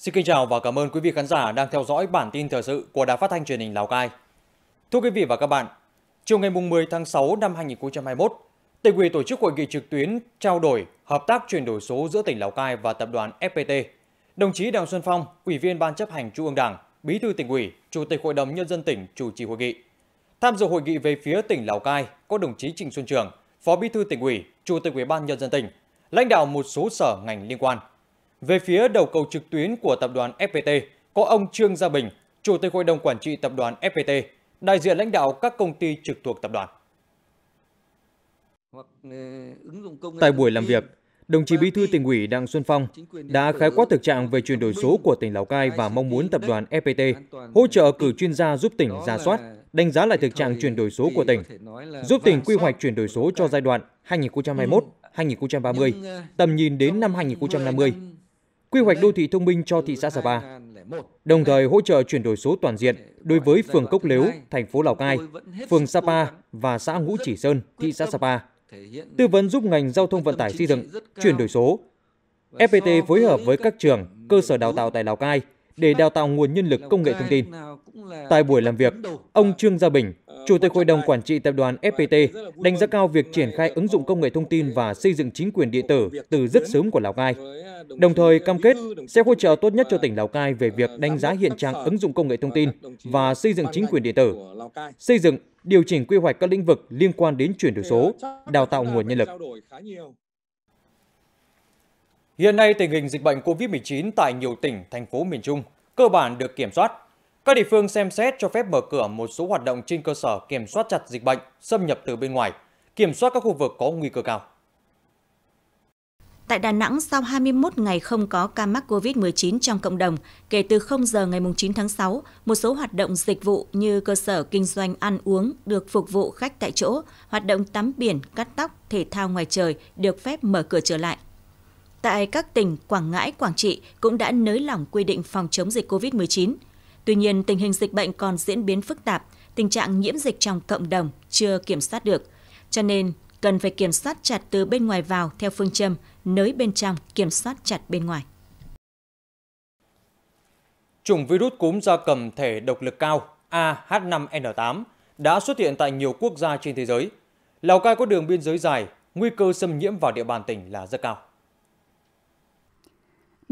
Xin kính chào và cảm ơn quý vị khán giả đang theo dõi bản tin thời sự của Đài Phát thanh Truyền hình Lào Cai. Thưa quý vị và các bạn, chiều ngày 10 tháng 6 năm 2021, Tỉnh ủy tổ chức hội nghị trực tuyến trao đổi hợp tác chuyển đổi số giữa tỉnh Lào Cai và tập đoàn FPT. Đồng chí Đặng Xuân Phong, Ủy viên Ban chấp hành Trung ương Đảng, Bí thư tỉnh ủy, Chủ tịch Hội đồng nhân dân tỉnh chủ trì hội nghị. Tham dự hội nghị về phía tỉnh Lào Cai có đồng chí Trịnh Xuân Trường, Phó Bí thư tỉnh ủy, Chủ tịch Ủy ban nhân dân tỉnh, lãnh đạo một số sở ngành liên quan. Về phía đầu cầu trực tuyến của tập đoàn FPT có ông Trương Gia Bình, Chủ tịch Hội đồng Quản trị tập đoàn FPT, đại diện lãnh đạo các công ty trực thuộc tập đoàn. Ừ, Tại buổi làm việc, đồng chí Bí thư tỉnh ủy Đặng Xuân Phong đã khái quát thực trạng về chuyển đổi số của tỉnh Lào Cai và mong muốn tập đoàn FPT hỗ trợ cử chuyên gia giúp tỉnh ra soát, đánh giá lại thực trạng chuyển đổi số của tỉnh, giúp tỉnh quy hoạch chuyển đổi số cho giai đoạn 2021-2030, ừ. ờ, tầm nhìn đến năm 2050 quy hoạch đô thị thông minh cho thị xã sapa đồng thời hỗ trợ chuyển đổi số toàn diện đối với phường Cốc Lếu, thành phố Lào Cai, phường Sapa và xã Ngũ Chỉ Sơn, thị xã Sapa, tư vấn giúp ngành giao thông vận tải xây dựng, chuyển đổi số. FPT phối hợp với các trường, cơ sở đào tạo tại Lào Cai để đào tạo nguồn nhân lực công nghệ thông tin. Tại buổi làm việc, ông Trương Gia Bình, Chủ tịch Hội đồng Quản trị Tập đoàn FPT đánh giá cao việc triển khai ứng dụng công nghệ thông tin và xây dựng chính quyền điện tử từ rất sớm của Lào Cai. Đồng thời cam kết sẽ hỗ trợ tốt nhất cho tỉnh Lào Cai về việc đánh giá hiện trạng ứng dụng công nghệ thông tin và xây dựng chính quyền điện tử, xây dựng, điều chỉnh quy hoạch các lĩnh vực liên quan đến chuyển đổi số, đào tạo nguồn nhân lực. Hiện nay, tình hình dịch bệnh COVID-19 tại nhiều tỉnh, thành phố miền Trung cơ bản được kiểm soát các địa phương xem xét cho phép mở cửa một số hoạt động trên cơ sở kiểm soát chặt dịch bệnh xâm nhập từ bên ngoài, kiểm soát các khu vực có nguy cơ cao. Tại Đà Nẵng, sau 21 ngày không có ca mắc COVID-19 trong cộng đồng, kể từ 0 giờ ngày 9 tháng 6, một số hoạt động dịch vụ như cơ sở kinh doanh ăn uống được phục vụ khách tại chỗ, hoạt động tắm biển, cắt tóc, thể thao ngoài trời được phép mở cửa trở lại. Tại các tỉnh Quảng Ngãi, Quảng Trị cũng đã nới lỏng quy định phòng chống dịch COVID-19. Tuy nhiên, tình hình dịch bệnh còn diễn biến phức tạp, tình trạng nhiễm dịch trong cộng đồng chưa kiểm soát được. Cho nên, cần phải kiểm soát chặt từ bên ngoài vào theo phương châm nới bên trong, kiểm soát chặt bên ngoài. Chủng virus cúm gia cầm thể độc lực cao AH5N8 đã xuất hiện tại nhiều quốc gia trên thế giới. Lào Cai có đường biên giới dài, nguy cơ xâm nhiễm vào địa bàn tỉnh là rất cao.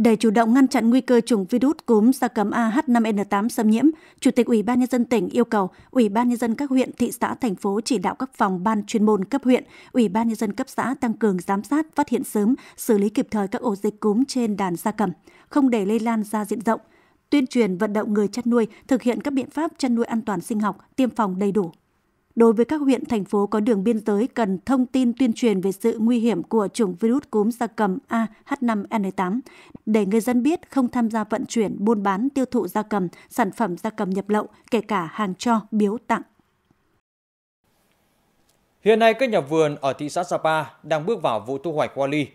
Để chủ động ngăn chặn nguy cơ chủng virus cúm gia cầm AH5N8 xâm nhiễm, Chủ tịch Ủy ban nhân dân tỉnh yêu cầu Ủy ban nhân dân các huyện, thị xã, thành phố chỉ đạo các phòng ban chuyên môn cấp huyện, Ủy ban nhân dân cấp xã tăng cường giám sát, phát hiện sớm, xử lý kịp thời các ổ dịch cúm trên đàn gia cầm, không để lây lan ra diện rộng tuyên truyền vận động người chăn nuôi thực hiện các biện pháp chăn nuôi an toàn sinh học, tiêm phòng đầy đủ, đối với các huyện, thành phố có đường biên giới cần thông tin tuyên truyền về sự nguy hiểm của chủng virus cúm gia cầm AH5N8 để người dân biết không tham gia vận chuyển, buôn bán, tiêu thụ gia cầm, sản phẩm gia cầm nhập lậu, kể cả hàng cho, biếu tặng. Hiện nay các nhà vườn ở thị xã Sapa đang bước vào vụ thu hoạch hoa ly.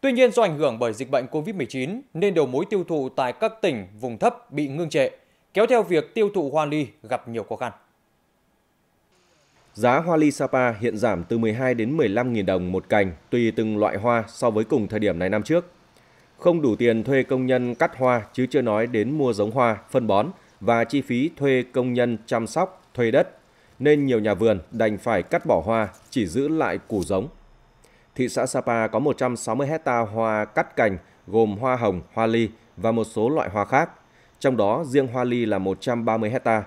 Tuy nhiên do ảnh hưởng bởi dịch bệnh COVID-19 nên đầu mối tiêu thụ tại các tỉnh vùng thấp bị ngưng trệ, kéo theo việc tiêu thụ hoa ly gặp nhiều khó khăn. Giá hoa ly Sapa hiện giảm từ 12 đến 15.000 đồng một cành tùy từng loại hoa so với cùng thời điểm này năm trước. Không đủ tiền thuê công nhân cắt hoa chứ chưa nói đến mua giống hoa, phân bón và chi phí thuê công nhân chăm sóc, thuê đất nên nhiều nhà vườn đành phải cắt bỏ hoa, chỉ giữ lại củ giống. Thị xã Sapa có 160 hecta hoa cắt cành gồm hoa hồng, hoa ly và một số loại hoa khác. Trong đó riêng hoa ly là 130 hecta,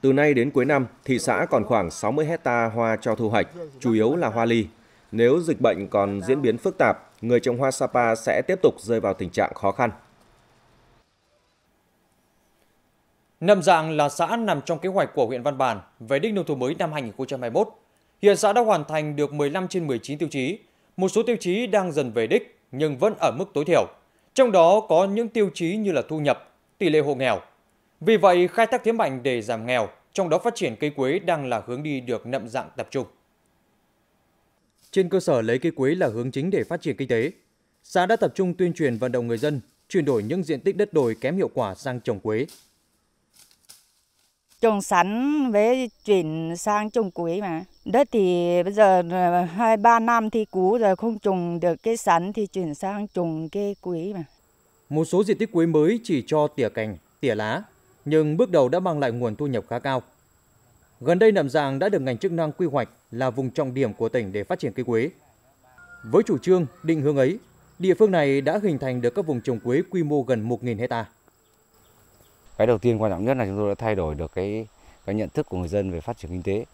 từ nay đến cuối năm, thị xã còn khoảng 60 hecta hoa cho thu hoạch, chủ yếu là hoa ly. Nếu dịch bệnh còn diễn biến phức tạp, người trồng hoa Sapa sẽ tiếp tục rơi vào tình trạng khó khăn. Nâm Dạng là xã nằm trong kế hoạch của huyện Văn Bản về đích nông thôn mới năm 2021. Hiện xã đã hoàn thành được 15 trên 19 tiêu chí. Một số tiêu chí đang dần về đích nhưng vẫn ở mức tối thiểu. Trong đó có những tiêu chí như là thu nhập, tỷ lệ hộ nghèo, vì vậy, khai thác thế mạnh để giảm nghèo, trong đó phát triển cây quế đang là hướng đi được nậm dạng tập trung. Trên cơ sở lấy cây quế là hướng chính để phát triển kinh tế, xã đã tập trung tuyên truyền vận động người dân chuyển đổi những diện tích đất đồi kém hiệu quả sang trồng quế. Trồng sắn với chuyển sang trồng quế mà. Đất thì bây giờ 2 ờ, 3 năm thì cũ rồi không trồng được cái sắn thì chuyển sang trồng cây quế mà. Một số diện tích quế mới chỉ cho tỉa cành, tỉa lá nhưng bước đầu đã mang lại nguồn thu nhập khá cao. Gần đây nậm Giàng đã được ngành chức năng quy hoạch là vùng trọng điểm của tỉnh để phát triển cây quế. Với chủ trương, định hướng ấy, địa phương này đã hình thành được các vùng trồng quế quy mô gần 1.000 hecta. Cái đầu tiên quan trọng nhất là chúng tôi đã thay đổi được cái cái nhận thức của người dân về phát triển kinh tế.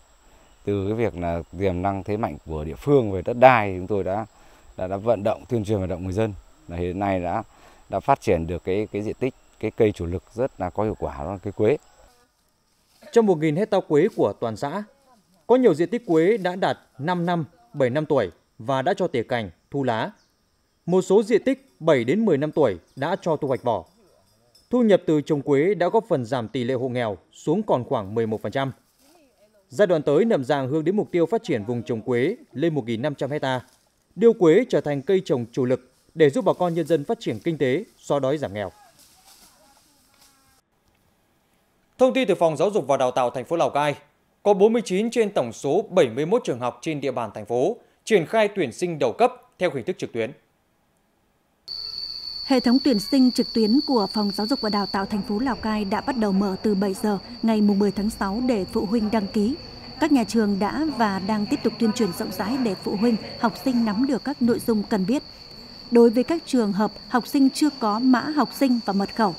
Từ cái việc là tiềm năng thế mạnh của địa phương về đất đai chúng tôi đã đã, đã vận động tuyên truyền vận động người dân là hiện nay đã đã phát triển được cái cái diện tích cái cây chủ lực rất là có hiệu quả đó là cây quế. Trong 1.000 hecta quế của toàn xã, có nhiều diện tích quế đã đạt 5 năm, 7 năm tuổi và đã cho tỉa cành, thu lá. Một số diện tích 7 đến 10 năm tuổi đã cho thu hoạch vỏ. Thu nhập từ trồng quế đã góp phần giảm tỷ lệ hộ nghèo xuống còn khoảng 11%. Giai đoạn tới, Nậm Giàng hướng đến mục tiêu phát triển vùng trồng quế lên 1.500 hecta, điều quế trở thành cây trồng chủ lực để giúp bà con nhân dân phát triển kinh tế, xóa đói giảm nghèo. Thông tin từ Phòng Giáo dục và Đào tạo thành phố Lào Cai, có 49 trên tổng số 71 trường học trên địa bàn thành phố triển khai tuyển sinh đầu cấp theo hình thức trực tuyến. Hệ thống tuyển sinh trực tuyến của Phòng Giáo dục và Đào tạo thành phố Lào Cai đã bắt đầu mở từ 7 giờ ngày 10 tháng 6 để phụ huynh đăng ký. Các nhà trường đã và đang tiếp tục tuyên truyền rộng rãi để phụ huynh, học sinh nắm được các nội dung cần biết. Đối với các trường hợp học sinh chưa có mã học sinh và mật khẩu,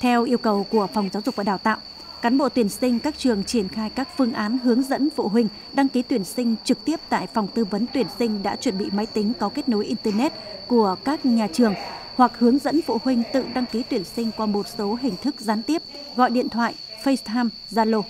theo yêu cầu của Phòng Giáo dục và Đào tạo, Cán bộ tuyển sinh các trường triển khai các phương án hướng dẫn phụ huynh đăng ký tuyển sinh trực tiếp tại phòng tư vấn tuyển sinh đã chuẩn bị máy tính có kết nối Internet của các nhà trường hoặc hướng dẫn phụ huynh tự đăng ký tuyển sinh qua một số hình thức gián tiếp, gọi điện thoại, FaceTime, Zalo.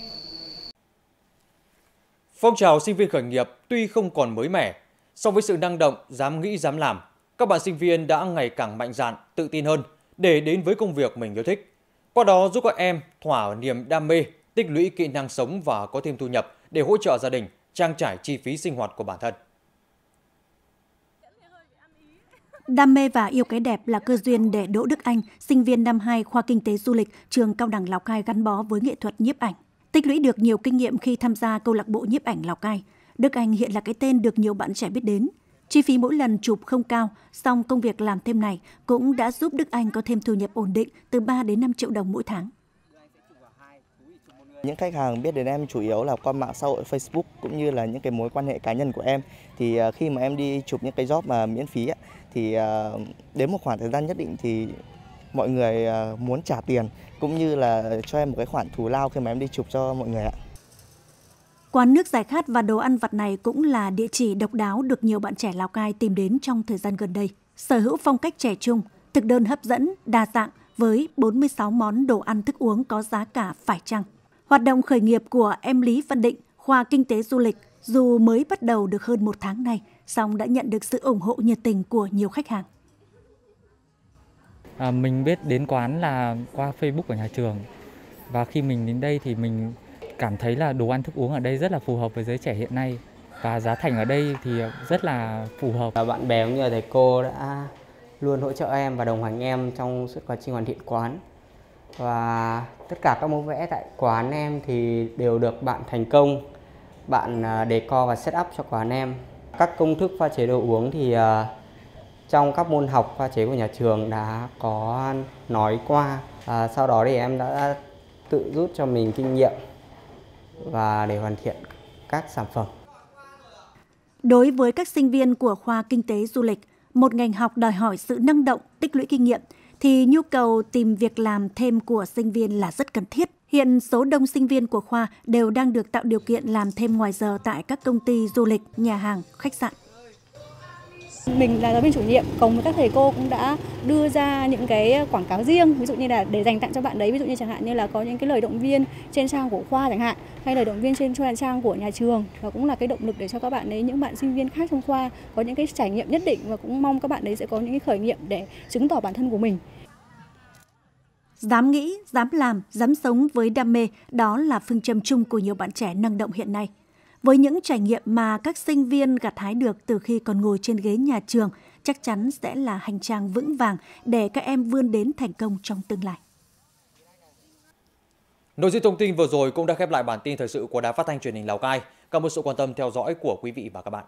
Phong trào sinh viên khởi nghiệp tuy không còn mới mẻ, so với sự năng động, dám nghĩ, dám làm, các bạn sinh viên đã ngày càng mạnh dạn, tự tin hơn để đến với công việc mình yêu thích. Qua đó giúp các em thỏa niềm đam mê, tích lũy kỹ năng sống và có thêm thu nhập để hỗ trợ gia đình trang trải chi phí sinh hoạt của bản thân. Đam mê và yêu cái đẹp là cơ duyên để Đỗ Đức Anh, sinh viên năm 2 khoa Kinh tế Du lịch, trường Cao đẳng Lào Cai gắn bó với nghệ thuật nhiếp ảnh. Tích lũy được nhiều kinh nghiệm khi tham gia câu lạc bộ nhiếp ảnh Lào Cai, Đức Anh hiện là cái tên được nhiều bạn trẻ biết đến – Chi phí mỗi lần chụp không cao, song công việc làm thêm này cũng đã giúp Đức Anh có thêm thu nhập ổn định từ 3 đến 5 triệu đồng mỗi tháng. Những khách hàng biết đến em chủ yếu là qua mạng xã hội Facebook cũng như là những cái mối quan hệ cá nhân của em. Thì à, khi mà em đi chụp những cái job mà miễn phí thì à, đến một khoảng thời gian nhất định thì mọi người à, muốn trả tiền cũng như là cho em một cái khoản thù lao khi mà em đi chụp cho mọi người ạ. Quán nước giải khát và đồ ăn vặt này cũng là địa chỉ độc đáo được nhiều bạn trẻ Lào Cai tìm đến trong thời gian gần đây. Sở hữu phong cách trẻ trung, thực đơn hấp dẫn, đa dạng với 46 món đồ ăn thức uống có giá cả phải chăng. Hoạt động khởi nghiệp của em Lý Văn Định, khoa kinh tế du lịch, dù mới bắt đầu được hơn một tháng nay, song đã nhận được sự ủng hộ nhiệt tình của nhiều khách hàng. À, mình biết đến quán là qua Facebook của nhà trường và khi mình đến đây thì mình cảm thấy là đồ ăn thức uống ở đây rất là phù hợp với giới trẻ hiện nay và giá thành ở đây thì rất là phù hợp. Và bạn bè cũng như là thầy cô đã luôn hỗ trợ em và đồng hành em trong suốt quá trình hoàn thiện quán. Và tất cả các mẫu vẽ tại quán em thì đều được bạn thành công, bạn đề à, co và set up cho quán em. Các công thức pha chế đồ uống thì à, trong các môn học pha chế của nhà trường đã có nói qua. À, sau đó thì em đã tự rút cho mình kinh nghiệm và để hoàn thiện các sản phẩm. Đối với các sinh viên của khoa kinh tế du lịch, một ngành học đòi hỏi sự năng động, tích lũy kinh nghiệm thì nhu cầu tìm việc làm thêm của sinh viên là rất cần thiết. Hiện số đông sinh viên của khoa đều đang được tạo điều kiện làm thêm ngoài giờ tại các công ty du lịch, nhà hàng, khách sạn. Mình là giáo viên chủ nhiệm, cùng với các thầy cô cũng đã đưa ra những cái quảng cáo riêng, ví dụ như là để dành tặng cho bạn đấy, ví dụ như chẳng hạn như là có những cái lời động viên trên trang của khoa chẳng hạn, hay lời động viên trên trang của nhà trường và cũng là cái động lực để cho các bạn đấy, những bạn sinh viên khác trong khoa có những cái trải nghiệm nhất định và cũng mong các bạn đấy sẽ có những cái khởi nghiệm để chứng tỏ bản thân của mình. Dám nghĩ, dám làm, dám sống với đam mê, đó là phương châm chung của nhiều bạn trẻ năng động hiện nay. Với những trải nghiệm mà các sinh viên gặt hái được từ khi còn ngồi trên ghế nhà trường, chắc chắn sẽ là hành trang vững vàng để các em vươn đến thành công trong tương lai. Nội dung thông tin vừa rồi cũng đã khép lại bản tin thời sự của Đài Phát thanh Truyền hình Lào Cai. Cảm ơn sự quan tâm theo dõi của quý vị và các bạn.